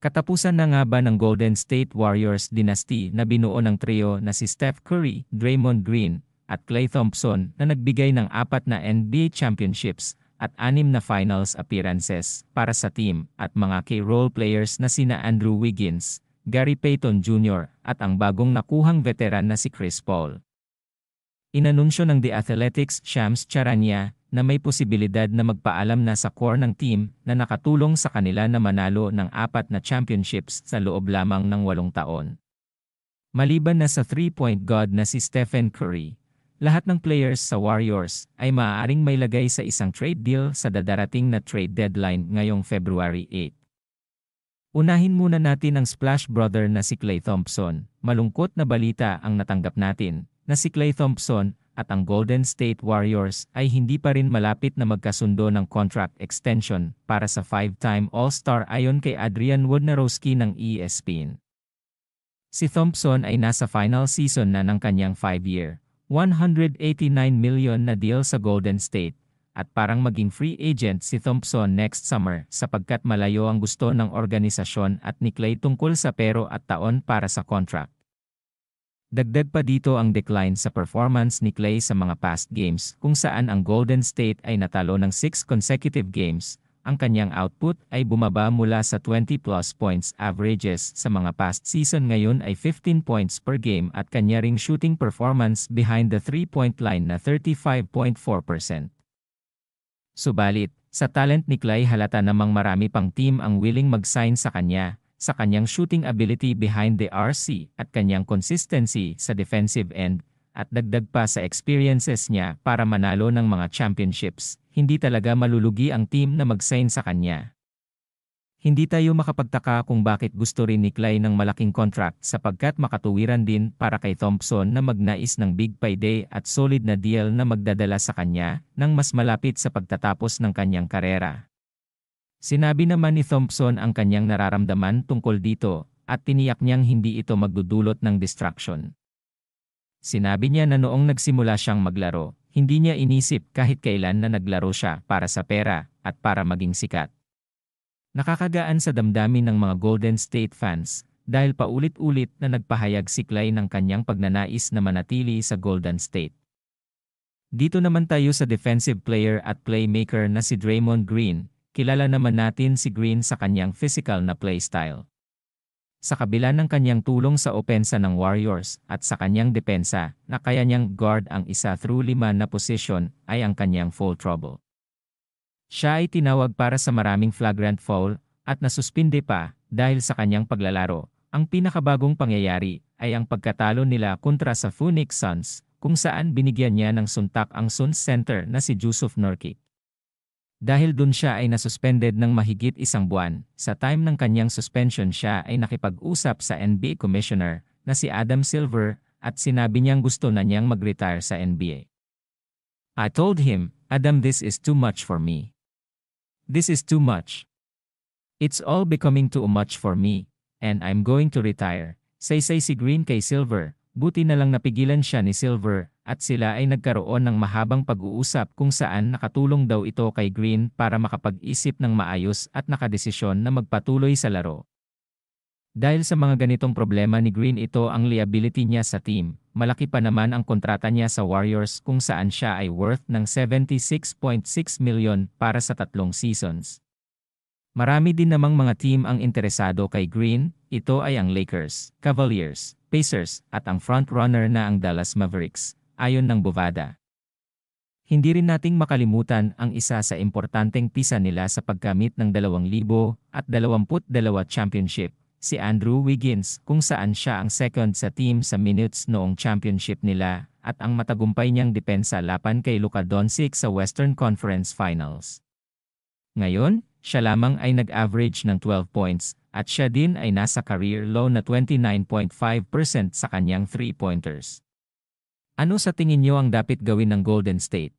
Katapusan na nga ba ng Golden State Warriors dynasty na binuo ng trio na si Steph Curry, Draymond Green, at Klay Thompson na nagbigay ng apat na NBA championships at anim na finals appearances para sa team at mga key role players na sina Andrew Wiggins, Gary Payton Jr. at ang bagong nakuhang veteran na si Chris Paul. Inanunsyo ng The Athletics Shams Charania na may posibilidad na magpaalam na sa core ng team na nakatulong sa kanila na manalo ng apat na championships sa loob lamang ng walong taon. Maliban na sa 3-point god na si Stephen Curry, lahat ng players sa Warriors ay maaaring may lagay sa isang trade deal sa dadarating na trade deadline ngayong February 8. Unahin muna natin ang Splash Brother na si Clay Thompson. Malungkot na balita ang natanggap natin na si Clay Thompson at ang Golden State Warriors ay hindi pa rin malapit na magkasundo ng contract extension para sa five-time All-Star ayon kay Adrian Wojnarowski ng ESPN. Si Thompson ay nasa final season na ng kanyang 5-year, 189 million na deal sa Golden State, at parang maging free agent si Thompson next summer sapagkat malayo ang gusto ng organisasyon at ni Clay tungkol sa pero at taon para sa contract. Dagdag pa dito ang decline sa performance ni Clay sa mga past games kung saan ang Golden State ay natalo ng 6 consecutive games, ang kanyang output ay bumaba mula sa 20 plus points averages sa mga past season ngayon ay 15 points per game at kanya ring shooting performance behind the 3-point line na 35.4%. Subalit, sa talent ni Clay halata namang marami pang team ang willing mag-sign sa kanya sa kanyang shooting ability behind the RC at kanyang consistency sa defensive end at dagdag pa sa experiences niya para manalo ng mga championships, hindi talaga malulugi ang team na mag-sign sa kanya. Hindi tayo makapagtaka kung bakit gusto rin ni Clay ng malaking contract sapagkat makatuwiran din para kay Thompson na magnais ng big payday at solid na deal na magdadala sa kanya ng mas malapit sa pagtatapos ng kanyang karera. Sinabi naman ni Thompson ang kanyang nararamdaman tungkol dito at tiniyak niyang hindi ito magdudulot ng distraction. Sinabi niya na noong nagsimula siyang maglaro, hindi niya inisip kahit kailan na naglaro siya para sa pera at para maging sikat. Nakakagaan sa damdamin ng mga Golden State fans dahil paulit-ulit na nagpahayag si Clay ng kanyang pagnanais na manatili sa Golden State. Dito naman tayo sa defensive player at playmaker na si Draymond Green kilala naman natin si Green sa kanyang physical na playstyle. Sa kabila ng kanyang tulong sa opensa ng Warriors at sa kanyang depensa na kaya niyang guard ang isa through lima na position ay ang kanyang foul trouble. Siya ay tinawag para sa maraming flagrant foul at nasuspinde pa dahil sa kanyang paglalaro. Ang pinakabagong pangyayari ay ang pagkatalo nila kontra sa Phoenix Suns kung saan binigyan niya ng suntak ang Suns center na si Jusuf Nurkic. Dahil dun siya ay nasuspended ng mahigit isang buwan, sa time ng kanyang suspension siya ay nakipag-usap sa NBA Commissioner na si Adam Silver at sinabi niyang gusto na niyang mag-retire sa NBA. I told him, Adam this is too much for me. This is too much. It's all becoming too much for me, and I'm going to retire. Saysay -say si Green kay Silver, buti na lang napigilan siya ni Silver at sila ay nagkaroon ng mahabang pag-uusap kung saan nakatulong daw ito kay Green para makapag-isip ng maayos at nakadesisyon na magpatuloy sa laro. Dahil sa mga ganitong problema ni Green ito ang liability niya sa team, malaki pa naman ang kontrata niya sa Warriors kung saan siya ay worth ng 76.6 million para sa tatlong seasons. Marami din namang mga team ang interesado kay Green, ito ay ang Lakers, Cavaliers, Pacers, at ang frontrunner na ang Dallas Mavericks ayon ng Bovada. Hindi rin nating makalimutan ang isa sa importanteng pisa nila sa pagkamit ng 2022 championship, si Andrew Wiggins kung saan siya ang second sa team sa minutes noong championship nila at ang matagumpay niyang depensa laban kay Luka Doncic sa Western Conference Finals. Ngayon, siya lamang ay nag-average ng 12 points at siya din ay nasa career low na 29.5% sa kanyang 3-pointers. Ano sa tingin niyo ang dapat gawin ng Golden State?